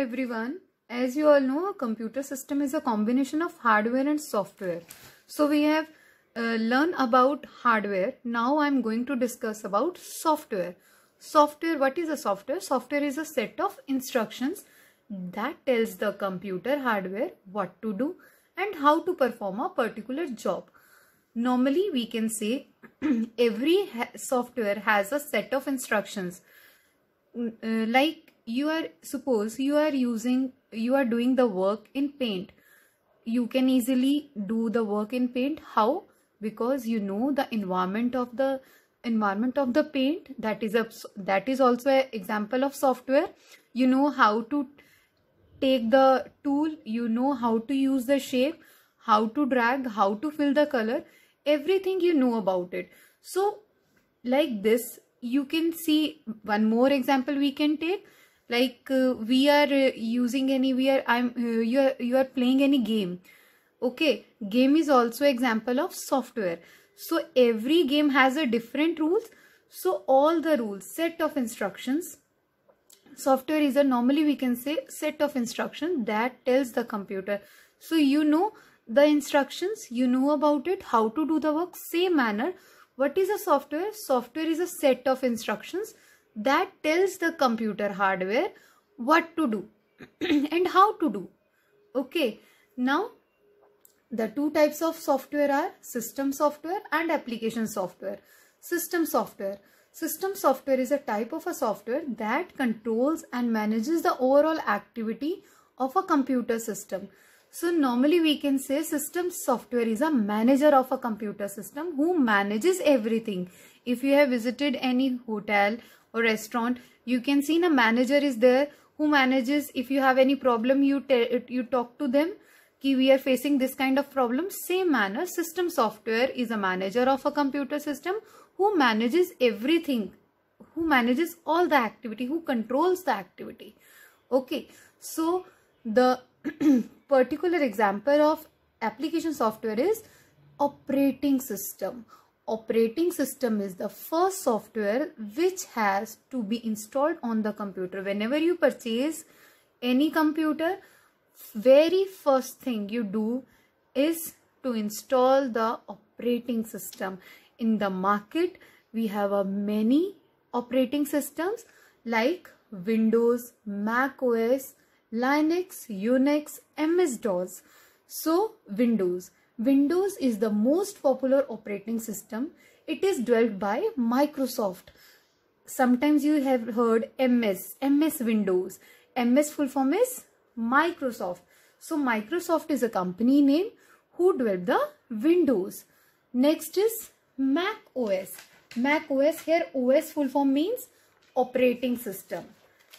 everyone as you all know a computer system is a combination of hardware and software so we have uh, learned about hardware now i'm going to discuss about software software what is a software software is a set of instructions that tells the computer hardware what to do and how to perform a particular job normally we can say every ha software has a set of instructions mm, uh, like you are suppose you are using you are doing the work in paint you can easily do the work in paint how because you know the environment of the environment of the paint that is a that is also an example of software you know how to take the tool you know how to use the shape how to drag how to fill the color everything you know about it so like this you can see one more example we can take like uh, we are uh, using any we are i'm uh, you are you are playing any game okay game is also example of software so every game has a different rules so all the rules set of instructions software is a normally we can say set of instructions that tells the computer so you know the instructions you know about it how to do the work same manner what is a software software is a set of instructions that tells the computer hardware what to do and how to do okay now the two types of software are system software and application software system software system software is a type of a software that controls and manages the overall activity of a computer system so normally we can say system software is a manager of a computer system who manages everything. If you have visited any hotel or restaurant, you can see a manager is there who manages if you have any problem you you talk to them ki we are facing this kind of problem same manner system software is a manager of a computer system who manages everything who manages all the activity who controls the activity okay so the particular example of application software is operating system operating system is the first software which has to be installed on the computer whenever you purchase any computer very first thing you do is to install the operating system in the market we have a many operating systems like windows mac os Linux, Unix, MS-DOS. So Windows. Windows is the most popular operating system. It is developed by Microsoft. Sometimes you have heard MS, MS Windows. MS full form is Microsoft. So Microsoft is a company name who developed the Windows. Next is Mac OS. Mac OS here OS full form means operating system.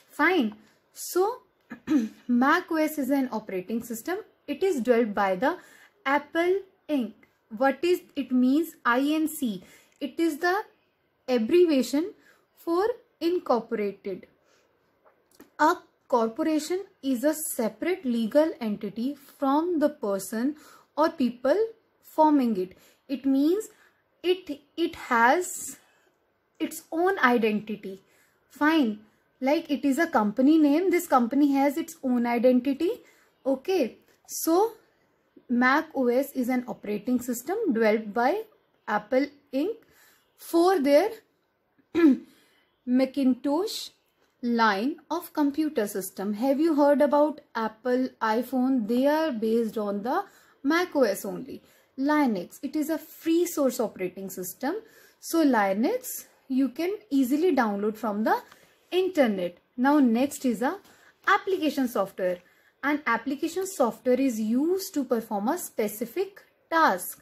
Fine. So mac os is an operating system it is developed by the apple inc what is it means inc it is the abbreviation for incorporated a corporation is a separate legal entity from the person or people forming it it means it it has its own identity fine like it is a company name this company has its own identity okay so mac os is an operating system developed by apple inc for their macintosh line of computer system have you heard about apple iphone they are based on the mac os only linux it is a free source operating system so linux you can easily download from the internet. Now next is a application software. An application software is used to perform a specific task.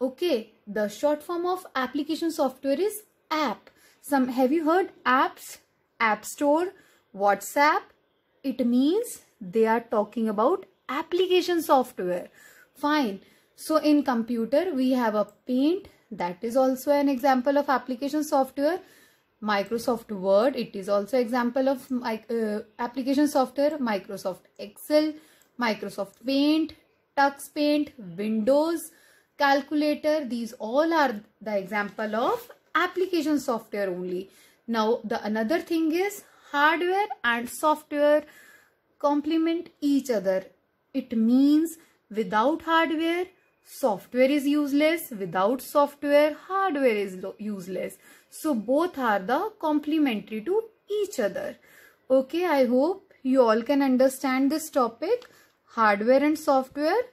Okay, the short form of application software is app. Some have you heard apps, app store, WhatsApp? It means they are talking about application software. Fine. So in computer we have a paint that is also an example of application software. Microsoft Word. It is also example of my, uh, application software. Microsoft Excel, Microsoft Paint, Tux Paint, Windows, Calculator. These all are the example of application software only. Now the another thing is hardware and software complement each other. It means without hardware software is useless without software hardware is useless so both are the complementary to each other okay i hope you all can understand this topic hardware and software